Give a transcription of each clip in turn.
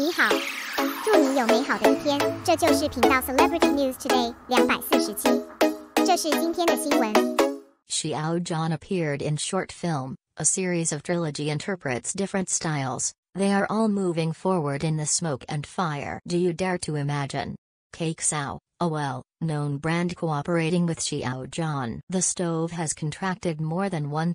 你好，祝你有美好的一天。这就是频道 Celebrity News Today 两百四十七，这是今天的新闻。Xiao John appeared in short film. A series of trilogy interprets different styles. They are all moving forward in the smoke and fire. Do you dare to imagine? Cake Sao, a well-known brand cooperating with Xiao John. The stove has contracted more than 1,000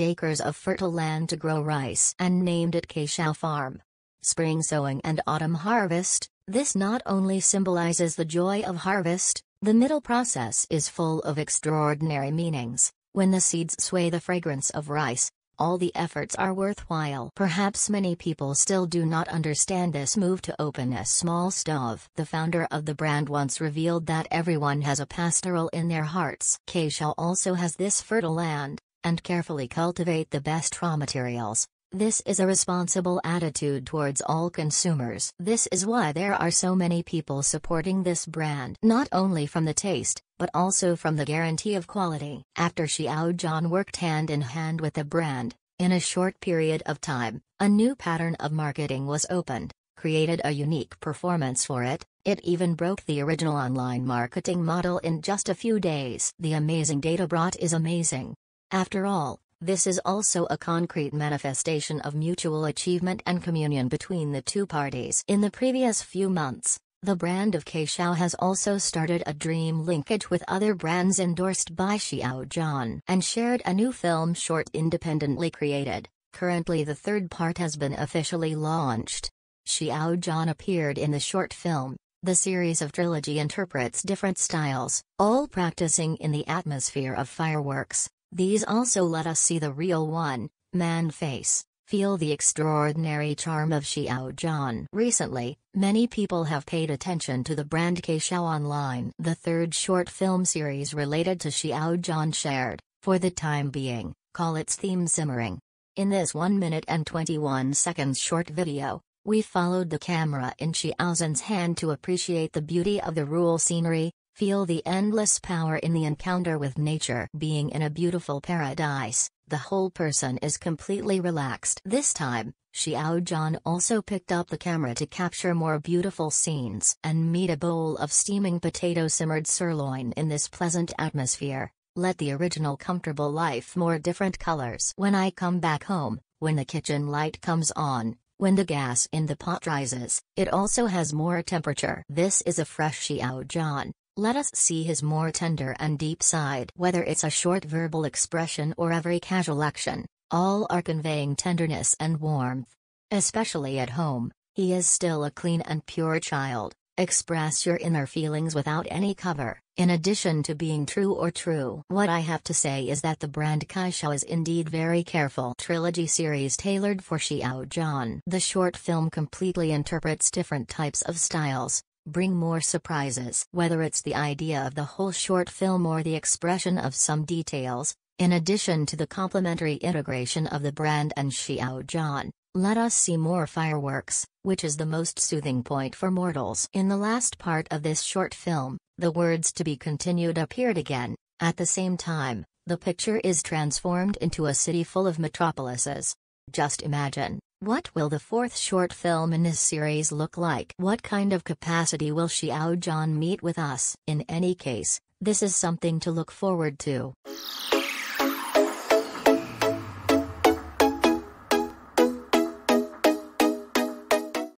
acres of fertile land to grow rice and named it Keishao Farm spring sowing and autumn harvest, this not only symbolizes the joy of harvest, the middle process is full of extraordinary meanings. When the seeds sway the fragrance of rice, all the efforts are worthwhile. Perhaps many people still do not understand this move to open a small stove. The founder of the brand once revealed that everyone has a pastoral in their hearts. Keisha also has this fertile land, and carefully cultivate the best raw materials, this is a responsible attitude towards all consumers. This is why there are so many people supporting this brand, not only from the taste, but also from the guarantee of quality. After Xiao John worked hand in hand with the brand, in a short period of time, a new pattern of marketing was opened, created a unique performance for it, it even broke the original online marketing model in just a few days. The amazing data brought is amazing. After all, this is also a concrete manifestation of mutual achievement and communion between the two parties. In the previous few months, the brand of Keixao has also started a dream linkage with other brands endorsed by Xiao John and shared a new film short independently created. Currently the third part has been officially launched. Xiao John appeared in the short film. The series of trilogy interprets different styles, all practicing in the atmosphere of fireworks. These also let us see the real one, man face, feel the extraordinary charm of Xiao Zhan. Recently, many people have paid attention to the brand Keixao Online. The third short film series related to Xiao Zhan shared, for the time being, call its theme simmering. In this 1 minute and 21 seconds short video, we followed the camera in Xiao Zhan's hand to appreciate the beauty of the rural scenery, Feel the endless power in the encounter with nature. Being in a beautiful paradise, the whole person is completely relaxed. This time, Xiao also picked up the camera to capture more beautiful scenes and meet a bowl of steaming potato simmered sirloin in this pleasant atmosphere. Let the original comfortable life more different colors. When I come back home, when the kitchen light comes on, when the gas in the pot rises, it also has more temperature. This is a fresh Xiao let us see his more tender and deep side. Whether it's a short verbal expression or every casual action, all are conveying tenderness and warmth. Especially at home, he is still a clean and pure child. Express your inner feelings without any cover, in addition to being true or true. What I have to say is that the brand Kaisha is indeed very careful. Trilogy series tailored for Xiao John. The short film completely interprets different types of styles, bring more surprises. Whether it's the idea of the whole short film or the expression of some details, in addition to the complementary integration of the brand and Xiaojian, let us see more fireworks, which is the most soothing point for mortals. In the last part of this short film, the words to be continued appeared again, at the same time, the picture is transformed into a city full of metropolises. Just imagine, what will the fourth short film in this series look like? What kind of capacity will Xiao John meet with us? In any case, this is something to look forward to.